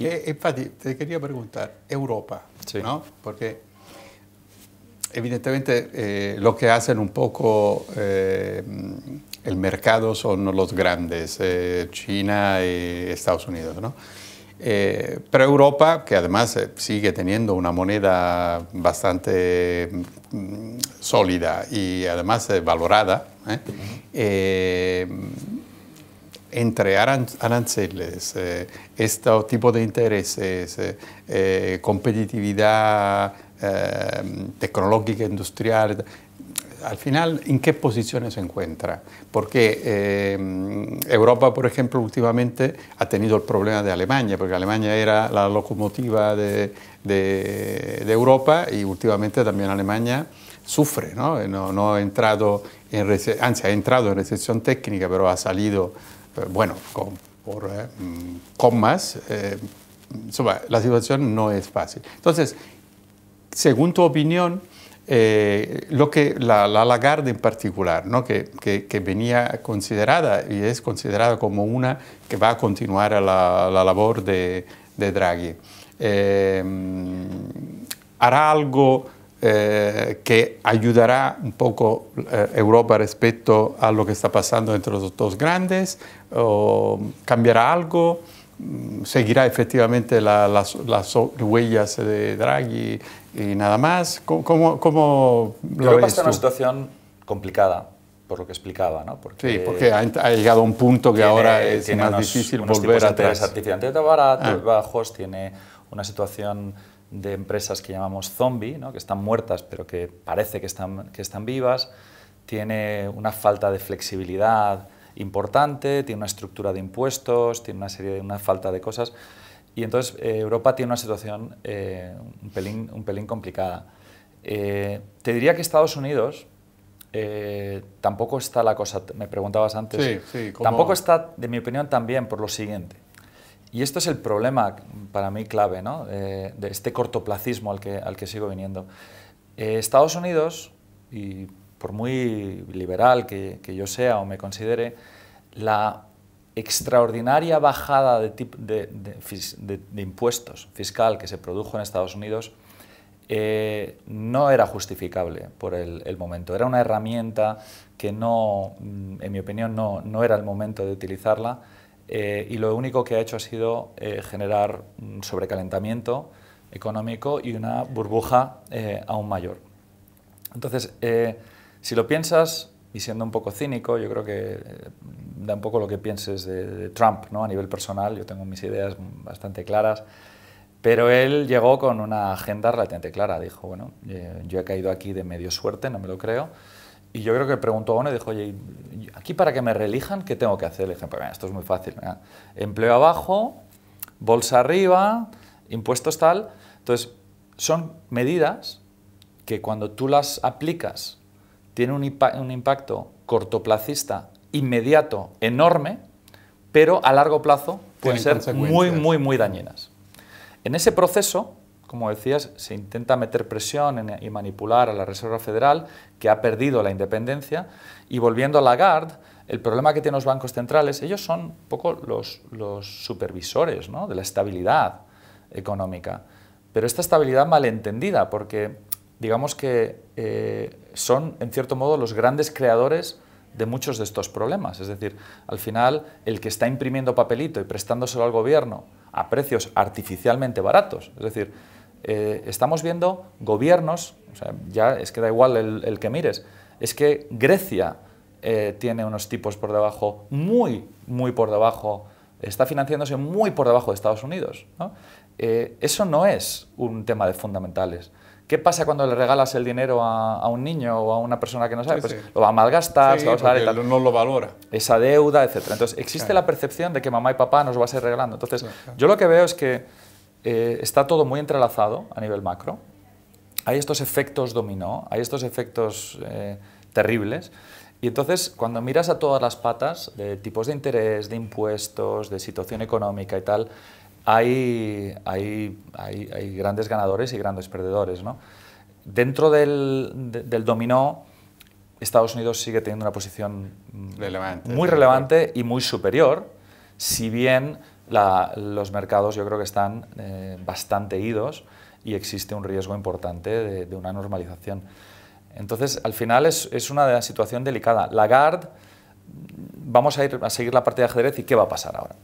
Y, eh, eh, te quería preguntar, Europa, ¿no? Porque evidentemente eh, lo que hacen un poco el mercado son los grandes, China y Estados Unidos, ¿no? pero Europa, que además sigue teniendo una moneda bastante mm, sólida y además valorada, ¿no? entre aranceles, eh, este tipo de intereses, eh, eh, competitividad tecnológica, industrial, al final, ¿en qué posición se encuentra? Porque Europa, por ejemplo, últimamente ha tenido el problema de Alemania, porque Alemania era la locomotiva de, Europa y últimamente también Alemania sufre, ¿no? No, ha entrado en, ah, ha entrado en recesión técnica, pero ha salido bueno, con, eh, más, eh, la situación no es fácil. Entonces, según tu opinión, eh, lo que la, la, Lagarde en particular, ¿no? que, que, venía considerada y es considerada como una que va a continuar la, la, labor de, de Draghi, hará algo eh, que ayudará un poco eh, Europa respecto a lo que está pasando entre los dos grandes, o cambiará algo, mm, seguirá efectivamente las, huellas de Draghi y nada más. ¿Cómo, cómo, lo está en una situación complicada por lo que explicaba, ¿no? Porque sí, porque ha, llegado a un punto que ahora es más difícil volver atrás. Tiene de baratos, ah. bajos, tiene una situación de empresas que llamamos zombie, ¿no? que están muertas pero que parece que están, que están vivas, tiene una falta de flexibilidad importante, tiene una estructura de impuestos, tiene una serie de una falta de cosas. Y entonces eh, Europa tiene una situación eh, un, pelín, un pelín complicada. Eh, te diría que Estados Unidos tampoco está la cosa, me preguntabas antes, tampoco está, de mi opinión, también por lo siguiente. Y esto es el problema para mí clave, ¿no? Eh, de este cortoplacismo al que, sigo viniendo. Eh, Estados Unidos, y por muy liberal que, yo sea o me considere, la extraordinaria bajada de, impuestos fiscal que se produjo en Estados Unidos eh, no era justificable por el, momento. Era una herramienta que no, en mi opinión, no era el momento de utilizarla eh, y lo único que ha hecho ha sido eh, generar un sobrecalentamiento económico y una burbuja eh, aún mayor. Entonces, si lo piensas, y siendo un poco cínico, yo creo que da un poco lo que pienses de, Trump ¿no? a nivel personal, yo tengo mis ideas bastante claras, pero él llegó con una agenda relativamente clara, dijo, bueno, yo he caído aquí de medio suerte, no me lo creo, y yo creo que preguntó a uno y dijo, oye, aquí para que me reelijan, ¿qué tengo que hacer? Pues esto es muy fácil. Empleo abajo, bolsa arriba, impuestos tal. Entonces, son medidas que cuando tú las aplicas tienen un impacto cortoplacista inmediato enorme, pero a largo plazo pueden ser muy, muy, muy dañinas. En ese proceso como decías, se intenta meter presión y manipular a la Reserva Federal, que ha perdido la independencia, y volviendo a Lagarde, el problema que tienen los bancos centrales, ellos son un poco los, supervisores ¿no? de la estabilidad económica, pero esta estabilidad malentendida, porque digamos que eh, son, en cierto modo, los grandes creadores de muchos de estos problemas. Es decir, al final, el que está imprimiendo papelito y prestándoselo al gobierno a precios artificialmente baratos, es decir, eh, estamos viendo gobiernos, ya es que da igual el, que mires, es que Grecia eh, tiene unos tipos por debajo, muy, muy por debajo, está financiándose muy por debajo de Estados Unidos. Eh, eso no es un tema de fundamentales. ¿Qué pasa cuando le regalas el dinero a, un niño o a una persona que no sabe? Pues lo va a malgastar, no lo valora. Esa deuda, etc. Entonces, existe la percepción de que mamá y papá nos va a seguir regalando. Entonces, yo lo que veo es que eh, está todo muy entrelazado a nivel macro. Hay estos efectos dominó, hay estos efectos eh, terribles. Y entonces, cuando miras a todas las patas de tipos de interés, de impuestos, de situación económica y tal, hay, hay, hay, grandes ganadores y grandes perdedores. ¿no? Dentro del, dominó, Estados Unidos sigue teniendo una posición muy relevante y muy superior, si bien los mercados yo creo que están eh, bastante idos y existe un riesgo importante de, una normalización. Entonces, al final es, una situación delicada. Lagarde, vamos a, ir, a seguir la parte de ajedrez y qué va a pasar ahora.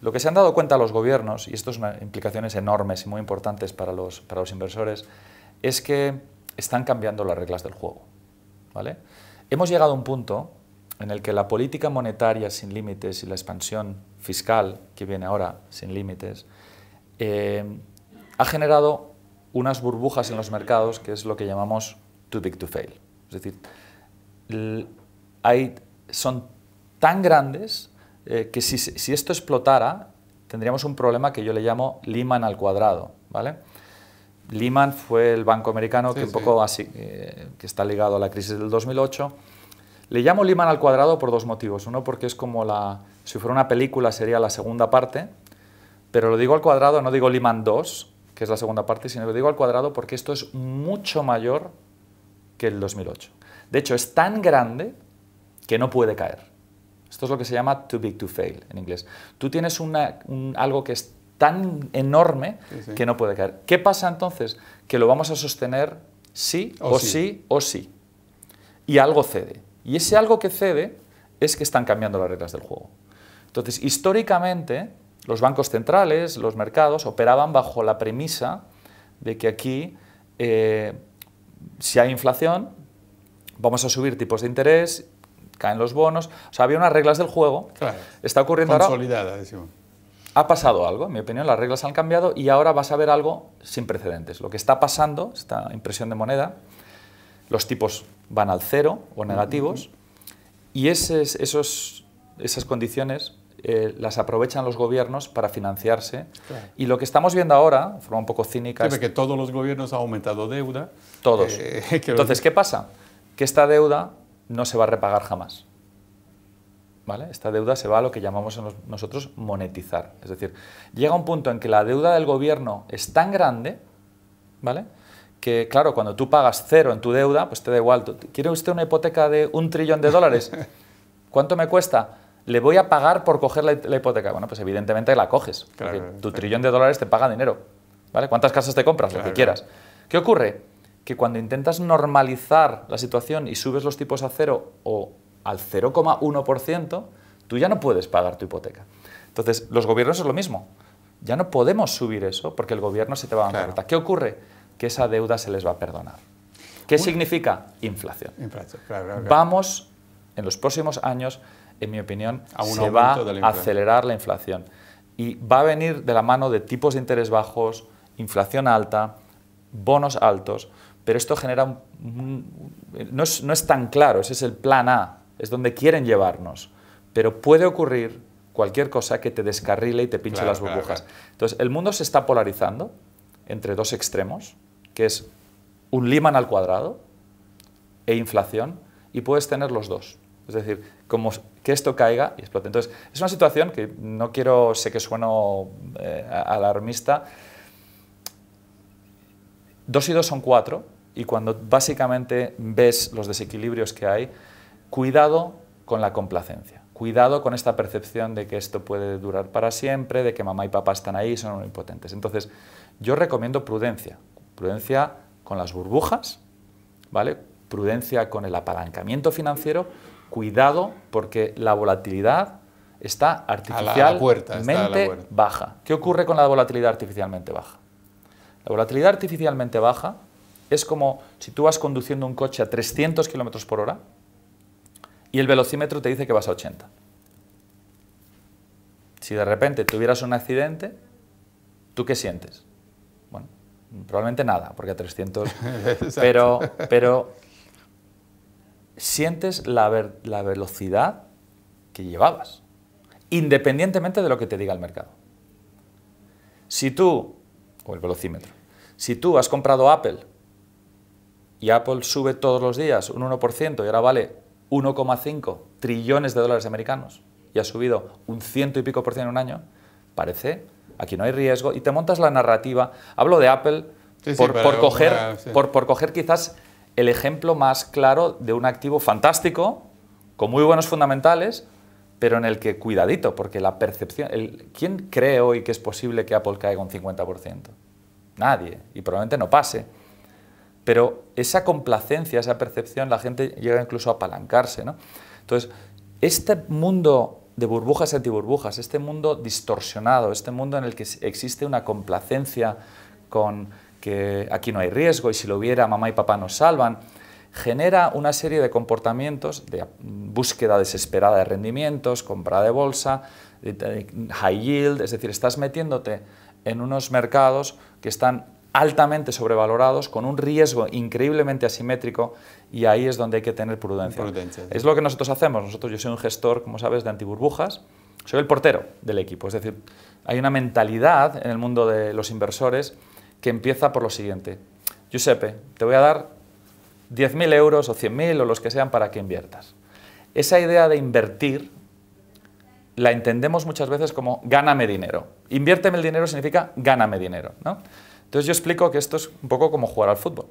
Lo que se han dado cuenta los gobiernos, y esto es una implicaciones enormes y muy importantes para los, para los inversores, es que están cambiando las reglas del juego. ¿vale? Hemos llegado a un punto en el que la política monetaria sin límites y la expansión fiscal, que viene ahora sin límites, eh, ha generado unas burbujas en los mercados que es lo que llamamos too big to fail. Es decir, son tan grandes eh, que si, esto explotara, tendríamos un problema que yo le llamo Lehman al cuadrado. ¿vale? Lehman fue el banco americano que, un poco así, eh, que está ligado a la crisis del 2008 le llamo Liman al cuadrado por dos motivos. Uno, porque es como la, si fuera una película sería la segunda parte, pero lo digo al cuadrado, no digo Liman 2, que es la segunda parte, sino lo digo al cuadrado porque esto es mucho mayor que el 2008. De hecho, es tan grande que no puede caer. Esto es lo que se llama too big to fail en inglés. Tú tienes una, algo que es tan enorme que no puede caer. ¿Qué pasa entonces? Que lo vamos a sostener sí o, sí. o sí. Y algo cede. Y ese algo que cede es que están cambiando las reglas del juego. Entonces, históricamente, los bancos centrales, los mercados, operaban bajo la premisa de que aquí, eh, si hay inflación, vamos a subir tipos de interés, caen los bonos. O sea, había unas reglas del juego. Está ocurriendo Consolidada, Ha pasado algo, en mi opinión, las reglas han cambiado y ahora vas a ver algo sin precedentes. Lo que está pasando, esta impresión de moneda, los tipos van al cero o negativos, y esas condiciones eh, las aprovechan los gobiernos para financiarse. Y lo que estamos viendo ahora, de forma un poco cínica... es que todos los gobiernos han aumentado deuda. Todos. Eh, Entonces, ¿qué pasa? Que esta deuda no se va a repagar jamás. ¿Vale? Esta deuda se va a lo que llamamos nosotros monetizar. Es decir, llega un punto en que la deuda del gobierno es tan grande, ¿vale? que claro, cuando tú pagas cero en tu deuda, pues te da igual. ¿Quiere usted una hipoteca de un trillón de dólares? ¿Cuánto me cuesta? Le voy a pagar por coger la, hipoteca. Bueno, pues evidentemente la coges. porque tu trillón de dólares te paga dinero. ¿Vale? ¿Cuántas casas te compras? lo que quieras. ¿Qué ocurre? Que cuando intentas normalizar la situación y subes los tipos a cero o al 0,1%, tú ya no puedes pagar tu hipoteca. Entonces, los gobiernos es lo mismo. Ya no podemos subir eso porque el gobierno se te va a bancarrota. ¿Qué ocurre? que esa deuda se les va a perdonar. ¿Qué significa? Inflación. Vamos, en los próximos años, en mi opinión, a se va a acelerar la inflación. Y va a venir de la mano de tipos de interés bajos, inflación alta, bonos altos, pero esto genera un, no, es, no es tan claro, ese es el plan A, es donde quieren llevarnos. Pero puede ocurrir cualquier cosa que te descarrile y te pinche las burbujas. Entonces, el mundo se está polarizando entre dos extremos, que es un Lehman al cuadrado e inflación, y puedes tener los dos. Es decir, como que esto caiga y explote. Entonces, es una situación que no quiero, sé que sueno eh, alarmista. Dos y dos son cuatro, y cuando básicamente ves los desequilibrios que hay, cuidado con la complacencia. Cuidado con esta percepción de que esto puede durar para siempre, de que mamá y papá están ahí, son impotentes. Entonces, yo recomiendo prudencia, Prudencia con las burbujas, ¿vale? Prudencia con el apalancamiento financiero. Cuidado porque la volatilidad está artificialmente baja. ¿Qué ocurre con la volatilidad artificialmente baja? La volatilidad artificialmente baja es como si tú vas conduciendo un coche a 300 km por hora y el velocímetro te dice que vas a 80. Si de repente tuvieras un accidente, ¿tú qué sientes? Bueno, probablemente nada, porque a 300, pero, pero sientes la, la velocidad que llevabas, independientemente de lo que te diga el mercado. Si tú, o el velocímetro, si tú has comprado Apple y Apple sube todos los días un 1% y ahora vale 1,5 trillones de dólares americanos y ha subido un ciento y pico por ciento en un año, parece aquí no hay riesgo, y te montas la narrativa. Hablo de Apple por, por, coger, quizás el ejemplo más claro de un activo fantástico, con muy buenos fundamentales, pero en el que cuidadito, porque la percepción... ¿Quién cree hoy que es posible que Apple caiga un 50%? Nadie, y probablemente no pase. Pero esa complacencia, esa percepción, la gente llega incluso a apalancarse. ¿no? Entonces, este mundo de burbujas y antiburbujas, este mundo distorsionado, este mundo en el que existe una complacencia con que aquí no hay riesgo y si lo hubiera mamá y papá nos salvan, genera una serie de comportamientos de búsqueda desesperada de rendimientos, compra de bolsa, high yield, es decir, estás metiéndote en unos mercados que están altamente sobrevalorados, con un riesgo increíblemente asimétrico y ahí es donde hay que tener prudencia. Es lo que nosotros hacemos. Nosotros, yo soy un gestor, como sabes, de antiburbujas, soy el portero del equipo. Es decir, hay una mentalidad en el mundo de los inversores que empieza por lo siguiente. Giuseppe, te voy a dar 10.000 euros o 100.000 o los que sean para que inviertas. Esa idea de invertir la entendemos muchas veces como gáname dinero. Inviérteme el dinero significa gáname dinero. ¿no? Entonces yo explico que esto es un poco como jugar al fútbol.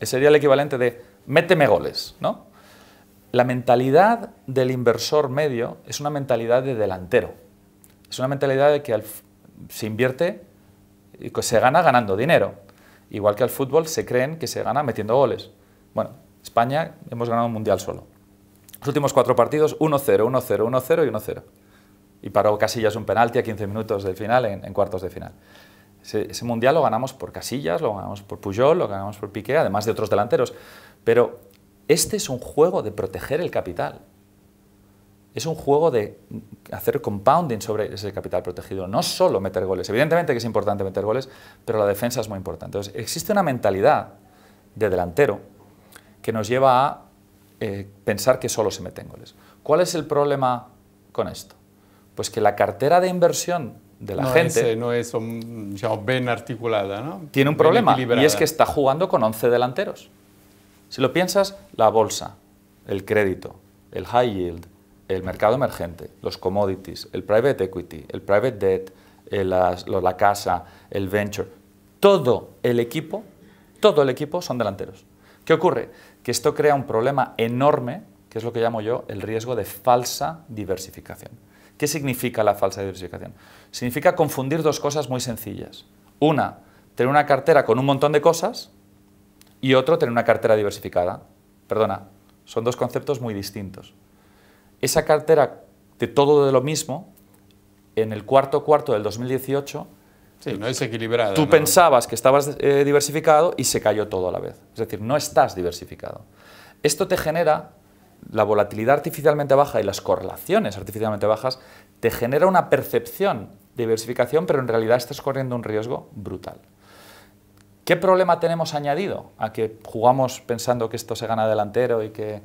Ese sería el equivalente de méteme goles, ¿no? La mentalidad del inversor medio es una mentalidad de delantero. Es una mentalidad de que se invierte y se gana ganando dinero. Igual que al fútbol se creen que se gana metiendo goles. Bueno, España hemos ganado un mundial solo. Los últimos cuatro partidos, 1-0, 1-0, 1-0 y 1-0. Y paró Casillas un penalti a 15 minutos del final en cuartos de final. Ese, mundial lo ganamos por Casillas, lo ganamos por Pujol, lo ganamos por Piqué, además de otros delanteros. Pero este es un juego de proteger el capital. Es un juego de hacer compounding sobre ese capital protegido, no solo meter goles. Evidentemente que es importante meter goles, pero la defensa es muy importante. Entonces, existe una mentalidad de delantero que nos lleva a eh, pensar que solo se meten goles. ¿Cuál es el problema con esto? Pues que la cartera de inversión de la gente. Eh, no es bien articulada, ¿no? Tiene un problema y es que está jugando con 11 delanteros. Si lo piensas, la bolsa, el crédito, el high yield, el mercado emergente, los commodities, el private equity, el private debt, eh, la casa, el venture, todo el equipo, todo el equipo son delanteros. ¿Qué ocurre? Que esto crea un problema enorme, que es lo que llamo yo el riesgo de falsa diversificación. ¿Qué significa la falsa diversificación? Significa confundir dos cosas muy sencillas. Una, tener una cartera con un montón de cosas y otro, tener una cartera diversificada. Perdona, son dos conceptos muy distintos. Esa cartera de todo de lo mismo, en el cuarto cuarto del 2018, Sí, no es Tú pensabas que estabas eh, diversificado y se cayó todo a la vez. Es decir, no estás diversificado. Esto te genera la volatilidad artificialmente baja y las correlaciones artificialmente bajas te genera una percepción de diversificación, pero en realidad estás corriendo un riesgo brutal. ¿Qué problema tenemos añadido a que jugamos pensando que esto se gana delantero y que,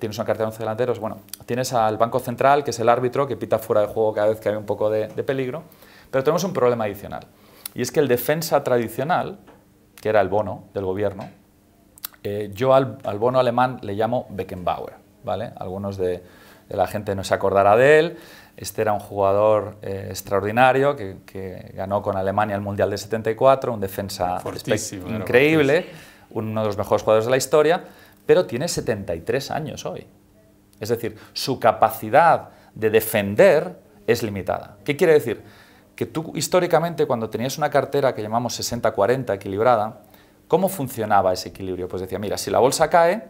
tienes una cartera de 11 delanteros? Bueno, tienes al Banco Central, que es el árbitro, que pita fuera de juego cada vez que hay un poco de, de peligro, pero tenemos un problema adicional. Y es que el defensa tradicional, que era el bono del gobierno, eh, yo al, bono alemán le llamo Beckenbauer, ¿vale? Algunos de, la gente no se acordará de él. Este era un jugador eh, extraordinario que, que, ganó con Alemania el Mundial de 74, un defensa increíble, uno de los mejores jugadores de la historia, pero tiene 73 años hoy. Es decir, su capacidad de defender es limitada. ¿Qué quiere decir? Que tú históricamente cuando tenías una cartera que llamamos 60-40 equilibrada, ¿Cómo funcionaba ese equilibrio? Pues decía, mira, si la bolsa cae,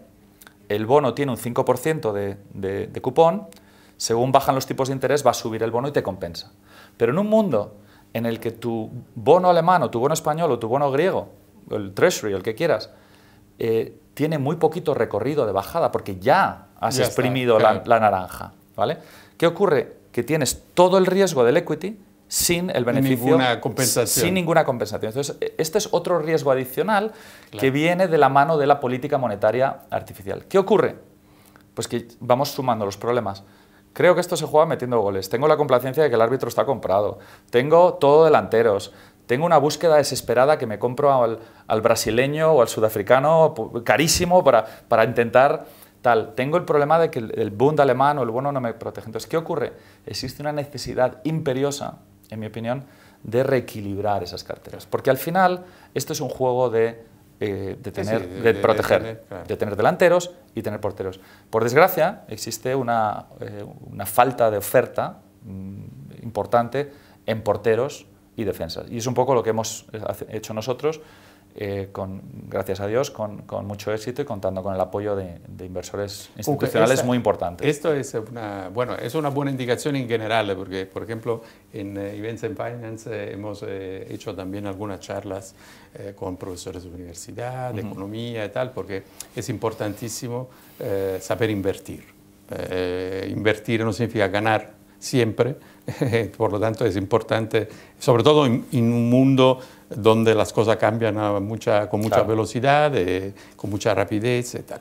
el bono tiene un 5% de, cupón, según bajan los tipos de interés va a subir el bono y te compensa. Pero en un mundo en el que tu bono alemán o tu bono español o tu bono griego, el treasury, el que quieras, eh, tiene muy poquito recorrido de bajada porque ya has exprimido la, la, naranja. ¿vale? ¿Qué ocurre? Que tienes todo el riesgo del equity sin el beneficio. Ninguna compensación. Sin ninguna compensación. Entonces, este es otro riesgo adicional que viene de la mano de la política monetaria artificial. ¿Qué ocurre? Pues que vamos sumando los problemas. Creo que esto se juega metiendo goles. Tengo la complacencia de que el árbitro está comprado. Tengo todo delanteros. Tengo una búsqueda desesperada que me compro al, brasileño o al sudafricano carísimo para, para intentar tal. Tengo el problema de que el, Bund alemán o el bono no me protege. Entonces, ¿qué ocurre? Existe una necesidad imperiosa en mi opinión, de reequilibrar esas carteras. Porque al final esto es un juego de, eh, tener, de, proteger, de tener, delanteros y tener porteros. Por desgracia, existe una, eh, falta de oferta mm, importante en porteros y defensas. Y es un poco lo que hemos eh, hecho nosotros eh, con, gracias a Dios, con, con, mucho éxito y contando con el apoyo de, inversores institucionales muy importantes. Esto es una, bueno, es una buena indicación en general, eh, porque, por ejemplo, en eh, Events and Finance hemos hecho también algunas charlas con profesores de universidad, de economía y tal, porque es importantísimo saber invertir. invertir no significa ganar siempre, por lo tanto es importante, sobre todo en un mundo donde las cosas cambian a mucha, con mucha velocidad, eh, con mucha rapidez y tal.